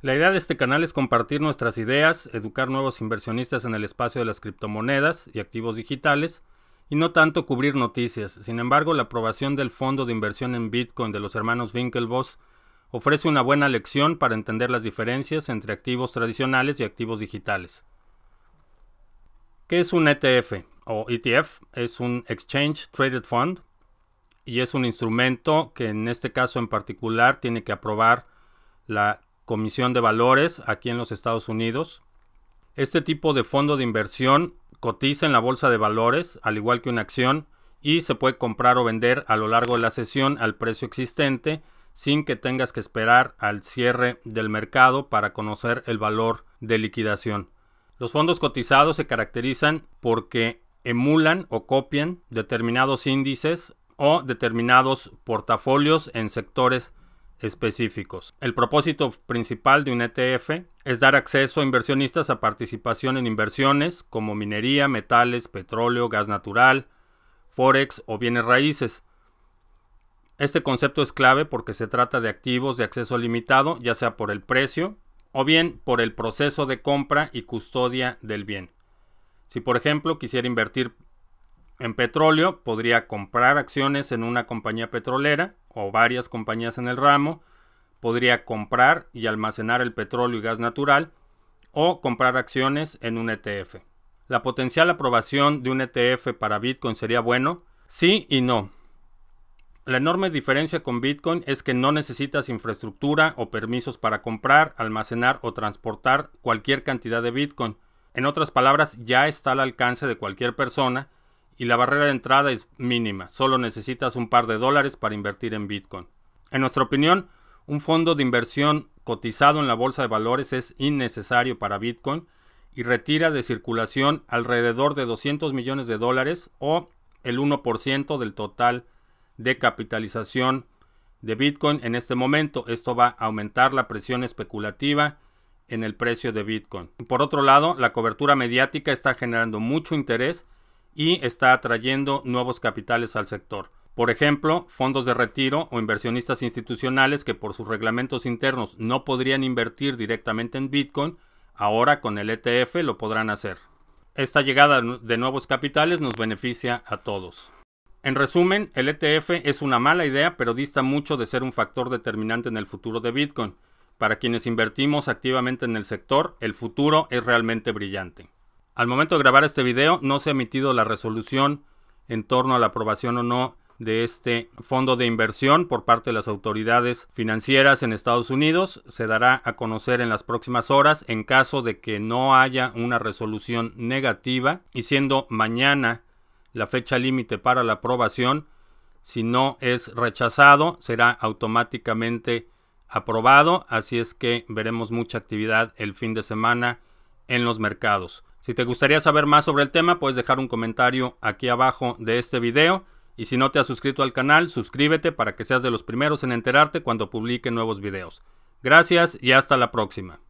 La idea de este canal es compartir nuestras ideas, educar nuevos inversionistas en el espacio de las criptomonedas y activos digitales, y no tanto cubrir noticias. Sin embargo, la aprobación del fondo de inversión en Bitcoin de los hermanos Winklevoss ofrece una buena lección para entender las diferencias entre activos tradicionales y activos digitales. ¿Qué es un ETF o ETF? Es un Exchange Traded Fund y es un instrumento que en este caso en particular tiene que aprobar la Comisión de Valores aquí en los Estados Unidos. Este tipo de fondo de inversión cotiza en la bolsa de valores, al igual que una acción, y se puede comprar o vender a lo largo de la sesión al precio existente sin que tengas que esperar al cierre del mercado para conocer el valor de liquidación. Los fondos cotizados se caracterizan porque emulan o copian determinados índices o determinados portafolios en sectores específicos. El propósito principal de un ETF es dar acceso a inversionistas a participación en inversiones como minería, metales, petróleo, gas natural, forex o bienes raíces. Este concepto es clave porque se trata de activos de acceso limitado, ya sea por el precio o bien por el proceso de compra y custodia del bien. Si por ejemplo quisiera invertir en petróleo, podría comprar acciones en una compañía petrolera o varias compañías en el ramo podría comprar y almacenar el petróleo y gas natural o comprar acciones en un ETF. La potencial aprobación de un ETF para Bitcoin sería bueno, sí y no. La enorme diferencia con Bitcoin es que no necesitas infraestructura o permisos para comprar, almacenar o transportar cualquier cantidad de Bitcoin. En otras palabras, ya está al alcance de cualquier persona y la barrera de entrada es mínima, solo necesitas un par de dólares para invertir en Bitcoin. En nuestra opinión, un fondo de inversión cotizado en la bolsa de valores es innecesario para Bitcoin y retira de circulación alrededor de 200 millones de dólares o el 1% del total de capitalización de Bitcoin en este momento. Esto va a aumentar la presión especulativa en el precio de Bitcoin. Por otro lado, la cobertura mediática está generando mucho interés y está atrayendo nuevos capitales al sector. Por ejemplo, fondos de retiro o inversionistas institucionales que por sus reglamentos internos no podrían invertir directamente en Bitcoin, ahora con el ETF lo podrán hacer. Esta llegada de nuevos capitales nos beneficia a todos. En resumen, el ETF es una mala idea, pero dista mucho de ser un factor determinante en el futuro de Bitcoin. Para quienes invertimos activamente en el sector, el futuro es realmente brillante. Al momento de grabar este video no se ha emitido la resolución en torno a la aprobación o no de este fondo de inversión por parte de las autoridades financieras en Estados Unidos. Se dará a conocer en las próximas horas en caso de que no haya una resolución negativa y siendo mañana la fecha límite para la aprobación, si no es rechazado será automáticamente aprobado, así es que veremos mucha actividad el fin de semana en los mercados. Si te gustaría saber más sobre el tema, puedes dejar un comentario aquí abajo de este video. Y si no te has suscrito al canal, suscríbete para que seas de los primeros en enterarte cuando publique nuevos videos. Gracias y hasta la próxima.